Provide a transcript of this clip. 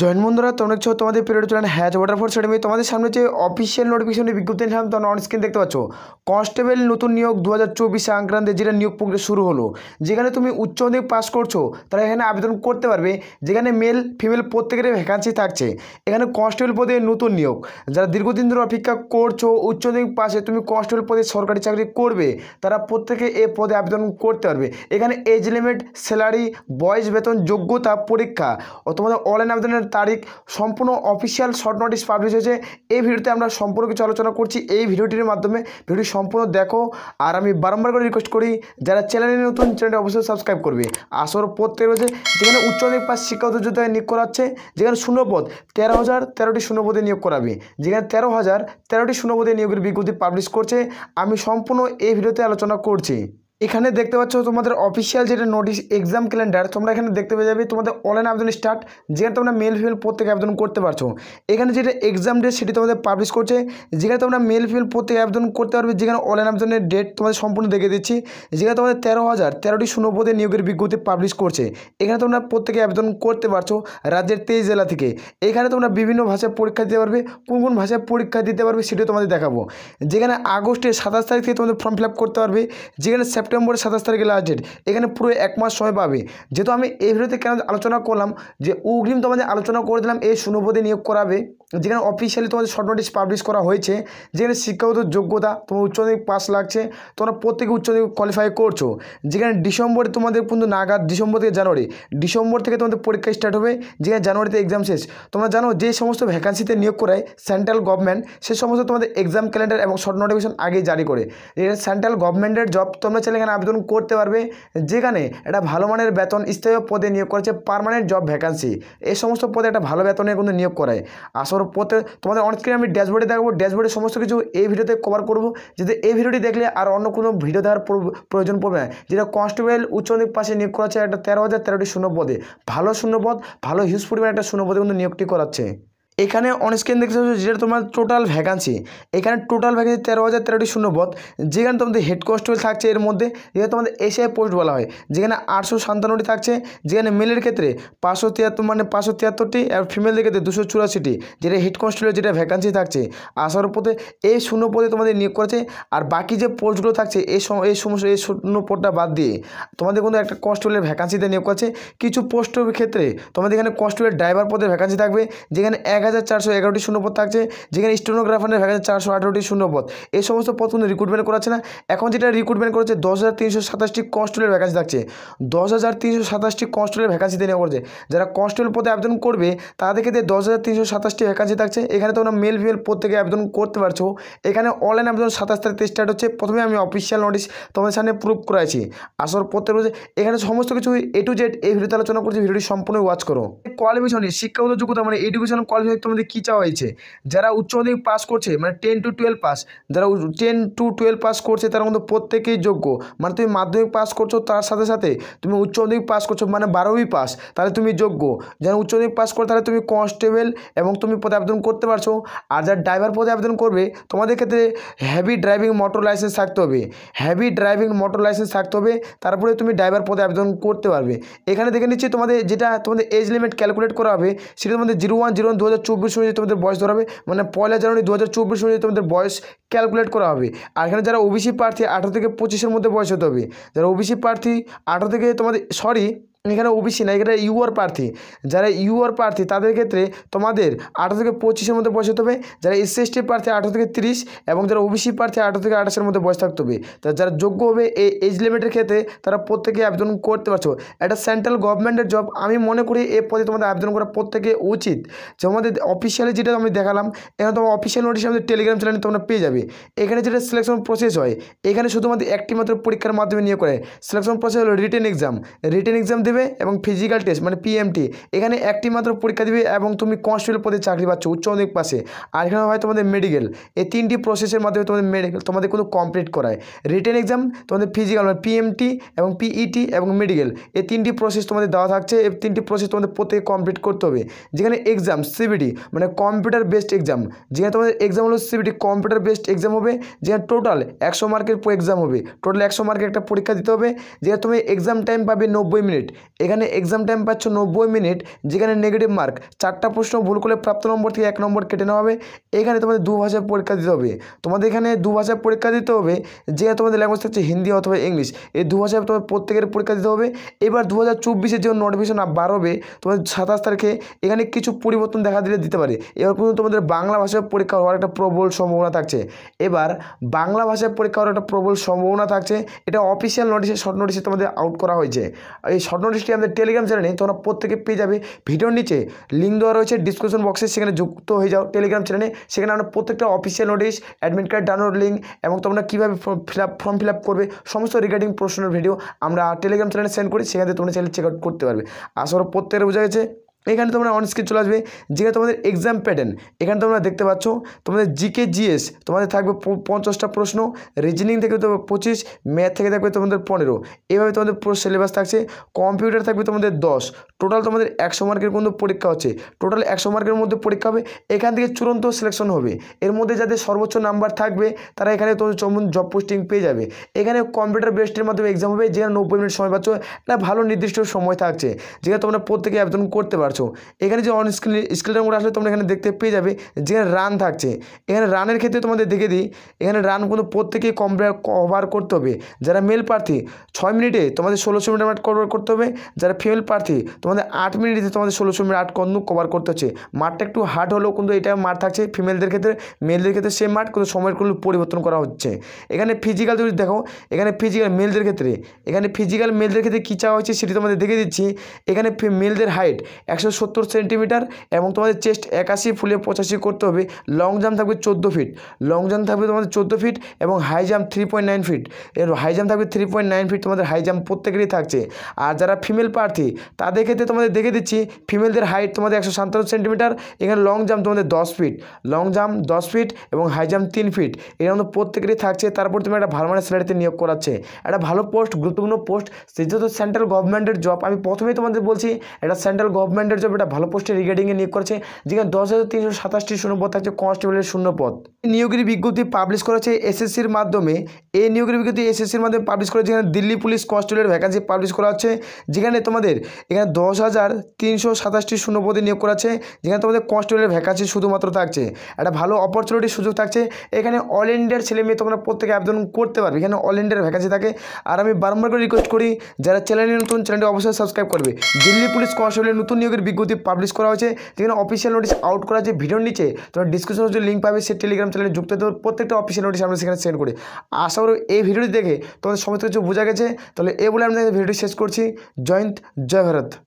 join বন্ধুরা তোমরা ছো তোমাদের পিরিয়ড চলেন হ্যাচ ওয়াটারফোর্স একাডেমি তোমাদের সামনে যে অফিসিয়াল নোটিফিকেশন বিজ্ঞপ্তি নিলাম তোমরা অন স্ক্রিন দেখতে পাচ্ছ কনস্টেবল নতুন নিয়োগ দু হাজার চব্বিশে আক্রান্তে যেটা নিয়োগ প্রক্রিয়া শুরু হলো যেখানে তুমি উচ্চ মাধ্যমিক পাস করছো তারা এখানে আবেদন করতে পারবে যেখানে মেল ফিমেল প্রত্যেকের ভ্যাকান্সি থাকছে এখানে কনস্টেবল পদে নতুন নিয়োগ যারা দীর্ঘদিন ধরে অপেক্ষা করছো উচ্চ মাধ্যমিক পাশে তুমি কনস্টেবল পদে সরকারি চাকরি করবে তারা প্রত্যেকে এ পদে আবেদন করতে পারবে এখানে এজ লিমিট স্যালারি বয়স বেতন যোগ্যতা পরীক্ষা ও তোমাদের অনলাইন আবেদনের আবেদনের তারিখ সম্পূর্ণ অফিসিয়াল শর্ট নোটিস পাবলিশ হয়েছে এই ভিডিওতে আমরা সম্পূর্ণ কিছু আলোচনা করছি এই ভিডিওটির মাধ্যমে ভিডিও সম্পূর্ণ দেখো আর আমি বারম্বার করে রিকোয়েস্ট করি যারা চ্যানেলে নতুন চ্যানেলটি অবশ্যই সাবস্ক্রাইব করবে আসর পদ তেরো রয়েছে যেখানে উচ্চ মাধ্যমিক পাস শিক্ষা যোগ্যতায় নিয়োগ করা হচ্ছে যেখানে শূন্যপদ তেরো হাজার তেরোটি শূন্যপদে নিয়োগ করাবে যেখানে তেরো হাজার তেরোটি শূন্যপদে নিয়োগের বিজ্ঞপ্তি পাবলিশ করছে আমি সম্পূর্ণ এই ভিডিওতে আলোচনা করছি এখানে দেখতে পাচ্ছ তোমাদের অফিসিয়াল যেটা নোটিশ এক্সাম ক্যালেন্ডার তোমরা এখানে দেখতে পেয়ে যাবে তোমাদের অনলাইন আবেদন স্টার্ট যেখানে তোমরা মেল ফিমেল প্রত্যেকে আবেদন করতে পারছো এখানে যেটা এক্সাম ডেট সেটি তোমাদের পাবলিশ করছে যেখানে তোমরা মেল ফিমেল প্রত্যেকে আবেদন করতে পারবে যেখানে অনলাইন আবেদনের ডেট তোমাদের সম্পূর্ণ দেখে দিচ্ছি যেখানে তোমাদের তেরো হাজার তেরোটি শূন্যপদে নিয়োগের বিজ্ঞপ্তি পাবলিশ করছে এখানে তোমরা প্রত্যেকে আবেদন করতে পারছো রাজ্যের তেইশ জেলা থেকে এখানে তোমরা বিভিন্ন ভাষায় পরীক্ষা দিতে পারবে কোন কোন ভাষায় পরীক্ষা দিতে পারবে সেটিও তোমাদের দেখাবো যেখানে আগস্টের সাতাশ তারিখ থেকে তোমাদের ফর্ম ফিল করতে পারবে যেখানে সেপ্টেম্বর সেপ্টেম্বরের সাতাশ তারিখে লাস্ট ডেট এখানে পুরো এক মাস সময় পাবে যেহেতু আমি এই ভিডিওতে কেন আলোচনা করলাম যে অগ্রিম তোমাদের আলোচনা করে দিলাম এই শূন্যপদে নিয়োগ করাবে যেখানে অফিসিয়ালি তোমাদের শর্ট নোটিস পাবলিশ করা হয়েছে যেখানে শিক্ষাগত যোগ্যতা তোমার উচ্চমাধ্যমিক পাস লাগছে তোমরা প্রত্যেকে উচ্চমাধ্যমিক কোয়ালিফাই করছো যেখানে ডিসেম্বরে তোমাদের কিন্তু নাগাদ ডিসেম্বর থেকে জানুয়ারি ডিসেম্বর থেকে তোমাদের পরীক্ষা স্টার্ট হবে যেখানে জানুয়ারিতে এক্সাম শেষ তোমরা জানো যে সমস্ত ভ্যাকান্সিতে নিয়োগ করায় সেন্ট্রাল গভর্নমেন্ট সে সমস্ত তোমাদের এক্সাম ক্যালেন্ডার এবং শর্ট নোটিফিকেশন আগে জারি করে সেন্ট্রাল গভর্নমেন্টের জব তোমরা চাইলে সেখানে আবেদন করতে পারবে যেখানে একটা ভালো মানের বেতন স্থায়ী পদে নিয়োগ করেছে পারমানেন্ট জব ভ্যাকান্সি এই সমস্ত পদে একটা ভালো বেতনে কিন্তু নিয়োগ করায় আসর পথে তোমাদের অনেককে আমি ড্যাশবোর্ডে দেখাবো ড্যাশবোর্ডে সমস্ত কিছু এই ভিডিওতে কভার করবো যদি এই ভিডিওটি দেখলে আর অন্য কোনো ভিডিও দেওয়ার প্রয়োজন পড়বে না যেটা কনস্টেবল উচ্চনিক পাশে নিয়োগ করা হচ্ছে একটা তেরো হাজার তেরোটি শূন্য পদে ভালো শূন্য পদ ভালো হিউজ পরিমাণে একটা শূন্য পদে কিন্তু নিয়োগটি করাচ্ছে এখানে স্ক্রিন দেখতে পাচ্ছ যেটা তোমার টোটাল ভ্যাকান্সি এখানে টোটাল ভ্যাকান্সি তেরো হাজার তেরোটি শূন্য পদ যেখানে তোমাদের হেড কনস্টেবল থাকছে এর মধ্যে যেখানে তোমাদের এশিয়ায় পোস্ট বলা হয় যেখানে আটশো সাতান্নটি থাকছে যেখানে মেলের ক্ষেত্রে পাঁচশো তিয়াত্তর মানে পাঁচশো তিয়াত্তরটি আর ফিমেলদের ক্ষেত্রে দুশো চুরাশিটি যেটা হেড কনস্টেবল যেটা ভ্যাকান্সি থাকছে আসার পথে এই শূন্য পদে তোমাদের নিয়োগ করেছে আর বাকি যে পোস্টগুলো থাকছে এই এই সমস্ত এই পদটা বাদ দিয়ে তোমাদের কিন্তু একটা কনস্টেবলের ভ্যাকান্সিতে নিয়োগ করেছে কিছু পোস্টের ক্ষেত্রে তোমাদের এখানে কনস্টেবলের ড্রাইভার পদে ভ্যাকান্সি থাকবে যেখানে এক হাজার চারশো এগারোটি শূন্যপদ থাকছে যেখানে স্টোনোগ্রাফারের এক হাজার চারশো আঠারোটি শূন্যপদ এই সমস্ত পদ কিন্তু রিক্রুটমেন্ট করাচ্ছে না এখন যেটা রিক্রুটমেন্ট করেছে দশ হাজার তিনশো সাতাশটি কনস্টেবলের ভ্যাকান্সি থাকছে দশ হাজার তিনশো সাতাশটি কনস্টেবলের ভ্যাকান্সিতে নেওয়া করছে যারা কনস্টেবল পদে আবেদন করবে তাদের ক্ষেত্রে দশ হাজার তিনশো সাতাশটি ভ্যাকান্সি থাকছে এখানে তোমরা মেল ফিমেল পদ থেকে আবেদন করতে পারছো এখানে অনলাইন আবেদন সাতাশ তারিখ স্টার্ট হচ্ছে প্রথমে আমি অফিসিয়াল নোটিশ তোমাদের সামনে প্রুভ করাছি আসর প্রত্যেক রয়েছে এখানে সমস্ত কিছু এ টু জেড এই ভিডিওতে আলোচনা করছি ভিডিওটি সম্পূর্ণ ওয়াচ করো কোয়ালিফিকেশন শিক্ষাগত যোগ্যতা মানে এডুকেশন কোয়ালিফিকেশন মাধ্যমিক তোমাদের কী চাওয়া হয়েছে যারা উচ্চ মাধ্যমিক পাস করছে মানে টেন টু টুয়েলভ পাস যারা টেন টু টুয়েলভ পাস করছে তার মধ্যে প্রত্যেকেই যোগ্য মানে তুমি মাধ্যমিক পাস করছো তার সাথে সাথে তুমি উচ্চ মাধ্যমিক পাস করছো মানে বারোই পাস তাহলে তুমি যোগ্য যারা উচ্চ মাধ্যমিক পাস করো তাহলে তুমি কনস্টেবল এবং তুমি পদে আবেদন করতে পারছো আর যারা ড্রাইভার পদে আবেদন করবে তোমাদের ক্ষেত্রে হ্যাভি ড্রাইভিং মোটর লাইসেন্স থাকতে হবে হ্যাভি ড্রাইভিং মোটর লাইসেন্স থাকতে হবে তারপরে তুমি ড্রাইভার পদে আবেদন করতে পারবে এখানে দেখে নিচ্ছি তোমাদের যেটা তোমাদের এজ লিমিট ক্যালকুলেট করা হবে সেটা তোমাদের জিরো ওয়ান জিরো দু হাজার চব্বিশ অনুযায়ী তোমাদের বয়স ধরা হবে মানে পয়লা জানুয়ারি দু হাজার চব্বিশ অনুযায়ী তোমাদের বয়স ক্যালকুলেট করা হবে আর এখানে যারা ওবিসি প্রার্থী আঠারো থেকে পঁচিশের মধ্যে বয়স হতে হবে যারা ওবিসি প্রার্থী আঠারো থেকে তোমাদের সরি এখানে ওবিসি না এখানে ইউর প্রার্থী যারা ইউর প্রার্থী তাদের ক্ষেত্রে তোমাদের আঠারো থেকে পঁচিশের মধ্যে বসে হবে যারা এসসি এসটি প্রার্থী আঠারো থেকে তিরিশ এবং যারা ওবিসি প্রার্থী আঠারো থেকে আঠাশের মধ্যে বসে থাকতে হবে তা যারা যোগ্য হবে এই এজ লিমিটের ক্ষেত্রে তারা প্রত্যেকে আবেদন করতে পারছো এটা সেন্ট্রাল গভর্নমেন্টের জব আমি মনে করি এ পদে তোমাদের আবেদন করা প্রত্যেকে উচিত যে আমাদের অফিসিয়ালি যেটা আমি দেখালাম এখানে তোমার অফিসিয়াল নোটিশ আমাদের টেলিগ্রাম চ্যানেলে তোমরা পেয়ে যাবে এখানে যেটা সিলেকশন প্রসেস হয় এখানে শুধুমাত্র একটি মাত্র পরীক্ষার মাধ্যমে নিয়ে করে সিলেকশন প্রসেস হলো রিটেন এক্সাম রিটেন এক্সাম দেবে দেবে এবং ফিজিক্যাল টেস্ট মানে পিএমটি এখানে একটি মাত্র পরীক্ষা দেবে এবং তুমি কনস্টেবল পদে চাকরি পাচ্ছ উচ্চ মাধ্যমিক পাশে আর এখানে হয় তোমাদের মেডিকেল এই তিনটি প্রসেসের মাধ্যমে তোমাদের মেডিকেল তোমাদের কোনো কমপ্লিট করায় রিটেন এক্সাম তোমাদের ফিজিক্যাল মানে পিএমটি এবং পিইটি e এবং মেডিকেল এই তিনটি প্রসেস তোমাদের দেওয়া থাকছে এই তিনটি প্রসেস তোমাদের প্রত্যেকে কমপ্লিট করতে হবে যেখানে এক্সাম সিবিটি মানে কম্পিউটার বেসড এক্সাম যেখানে তোমাদের এক্সাম হলো সিবিটি কম্পিউটার বেসড এক্সাম হবে যেখানে টোটাল একশো মার্কের এক্সাম হবে টোটাল একশো মার্কের একটা পরীক্ষা দিতে হবে যেখানে তুমি এক্সাম টাইম পাবে নব্বই মিনিট এখানে এক্সাম টাইম পাচ্ছ নব্বই মিনিট যেখানে নেগেটিভ মার্ক চারটা প্রশ্ন ভুল করলে প্রাপ্ত নম্বর থেকে এক নম্বর কেটে নেওয়া হবে এখানে তোমাদের দু ভাষায় পরীক্ষা দিতে হবে তোমাদের এখানে দু ভাষায় পরীক্ষা দিতে হবে যেখানে তোমাদের ল্যাঙ্গুয়েজ থাকছে হিন্দি অথবা ইংলিশ এই দু ভাষায় তোমাদের প্রত্যেকের পরীক্ষা দিতে হবে এবার দু হাজার চব্বিশের যে নোটিফিকেশন বাড়বে তোমাদের সাতাশ তারিখে এখানে কিছু পরিবর্তন দেখা দিলে দিতে পারে এবার কিন্তু তোমাদের বাংলা ভাষায় পরীক্ষা হওয়ার একটা প্রবল সম্ভাবনা থাকছে এবার বাংলা ভাষায় পরীক্ষা হওয়ার একটা প্রবল সম্ভাবনা থাকছে এটা অফিসিয়াল নোটিশে শর্ট নোটিশে তোমাদের আউট করা হয়েছে এই শর্ট নোটিশটি আমাদের টেলিগ্রাম চ্যানেলে তোমরা প্রত্যেকে পেয়ে যাবে ভিডিওর নিচে লিঙ্ক দেওয়া রয়েছে ডিসক্রিপশন বক্সে সেখানে যুক্ত হয়ে যাও টেলিগ্রাম চ্যানেলে সেখানে আমরা প্রত্যেকটা official notice admit card download link এবং তোমরা কীভাবে fill up form fill up করবে সমস্ত রিগার্ডিং প্রশ্নের ভিডিও আমরা টেলিগ্রাম চ্যানেলে সেন্ড করি সেখানে তোমরা চ্যানেল চেক আউট করতে পারবে আসলে প্রত্যেকের বোঝা গেছে এখানে তোমরা অনস্ক্রিন চলে আসবে যেখানে তোমাদের এক্সাম প্যাটার্ন এখানে তোমরা দেখতে পাচ্ছ তোমাদের জিকে জিএস তোমাদের থাকবে পঞ্চাশটা প্রশ্ন রিজনিং থেকে তোমার পঁচিশ ম্যাথ থেকে থাকবে তোমাদের পনেরো এভাবে তোমাদের পুরো সিলেবাস থাকছে কম্পিউটার থাকবে তোমাদের দশ টোটাল তোমাদের একশো মার্কের কিন্তু পরীক্ষা হচ্ছে টোটাল একশো মার্কের মধ্যে পরীক্ষা হবে এখান থেকে চূড়ান্ত সিলেকশন হবে এর মধ্যে যাদের সর্বোচ্চ নাম্বার থাকবে তারা এখানে তোমাদের চমন জব পোস্টিং পেয়ে যাবে এখানে কম্পিউটার বেস্টের মাধ্যমে এক্সাম হবে যেখানে নব্বই মিনিট সময় পাচ্ছ একটা ভালো নির্দিষ্ট সময় থাকছে যেখানে তোমরা প্রত্যেকে আবেদন করতে পারছো পারছো এখানে যে অন স্কিল স্কিলটার মোড আসলে তোমরা এখানে দেখতে পেয়ে যাবে যেখানে রান থাকছে এখানে রানের ক্ষেত্রে তোমাদের দেখে দিই এখানে রান কিন্তু প্রত্যেকে কভার করতে হবে যারা মেল প্রার্থী ছয় মিনিটে তোমাদের ষোলোশো মিটার মাঠ কভার করতে হবে যারা ফিমেল প্রার্থী তোমাদের আট মিনিটে তোমাদের ষোলোশো মিটার আট কন্দু কভার করতে হচ্ছে মাঠটা একটু হার্ড হলেও কিন্তু এটা মাঠ থাকছে ফিমেলদের ক্ষেত্রে মেলদের ক্ষেত্রে সেম মাঠ কিন্তু সময়ের কোনো পরিবর্তন করা হচ্ছে এখানে ফিজিক্যাল যদি দেখো এখানে ফিজিক্যাল মেলদের ক্ষেত্রে এখানে ফিজিক্যাল মেলদের ক্ষেত্রে কী চাওয়া হচ্ছে সেটি তোমাদের দেখে দিচ্ছি এখানে মেলদের হাইট একশো একশো সত্তর সেন্টিমিটার এবং তোমাদের চেস্ট একাশি ফুলে পঁচাশি করতে হবে লং জাম্প থাকবে চোদ্দো ফিট লং জাম্প থাকবে তোমাদের চোদ্দো ফিট এবং high jump three point nine feet এর হাই জাম্প থাকবে থ্রি পয়েন্ট নাইন ফিট তোমাদের হাই জাম্প প্রত্যেকেরই থাকছে আর যারা ফিমেল প্রার্থী তাদের ক্ষেত্রে তোমাদের দেখে দিচ্ছি ফিমেলদের হাইট তোমাদের একশো সাতান্ন সেন্টিমিটার এখানে লং জাম্প তোমাদের দশ ফিট লং জাম্প দশ ফিট এবং হাই জাম্প তিন ফিট এর মধ্যে প্রত্যেকেরই থাকছে তারপর তুমি একটা ভালো মানের স্যালারিতে নিয়োগ করাচ্ছে একটা ভালো পোস্ট গুরুত্বপূর্ণ পোস্ট সেহেতু সেন্ট্রাল গভর্নমেন্টের জব আমি প্রথমেই তোমাদের বলছি এটা সেন্ট্রাল গভর্নমেন্টের কনস্টেবলের জব এটা ভালো পোস্টে রিগার্ডিংয়ে নিয়োগ করেছে যেখানে দশ হাজার তিনশো সাতাশটি শূন্যপদ থাকছে কনস্টেবলের শূন্যপদ নিয়োগের বিজ্ঞপ্তি পাবলিশ করেছে এসএসসির মাধ্যমে এই নিয়োগের বিজ্ঞপ্তি এসএসসির মাধ্যমে পাবলিশ করেছে যেখানে দিল্লি পুলিশ কনস্টেবলের ভ্যাকান্সি পাবলিশ করা হচ্ছে যেখানে তোমাদের এখানে দশ হাজার তিনশো সাতাশটি শূন্যপদে নিয়োগ করা আছে যেখানে তোমাদের কনস্টেবলের ভ্যাকান্সি শুধুমাত্র থাকছে একটা ভালো অপরচুনিটির সুযোগ থাকছে এখানে অল ইন্ডিয়ার ছেলে মেয়ে তোমরা প্রত্যেকে আবেদন করতে পারবে এখানে অল ইন্ডিয়ার ভ্যাকান্সি থাকে আর আমি বারবার করে রিকোয়েস্ট করি যারা চ্যানেলে নতুন চ্যানেলটি অবশ্যই সাবস্ক্রাইব করবে দিল্লি পুলিশ কনস্টেবলের নতুন নিয়োগ নিয়োগের বিজ্ঞপ্তি পাবলিশ করা হয়েছে যেখানে অফিসিয়াল নোটিশ আউট করা যে ভিডিওর নিচে তোমরা ডিসক্রিপশনে যে লিঙ্ক পাবে সে টেলিগ্রাম চ্যানেলে যুক্ত হতে প্রত্যেকটা অফিসিয়াল নোটিশ আমরা সেখানে সেন্ড করি আশা করি এই ভিডিওটি দেখে তোমাদের সমস্ত কিছু বোঝা গেছে তাহলে এ বলে আমি ভিডিওটি শেষ করছি জয়ন্ত জয় ভারত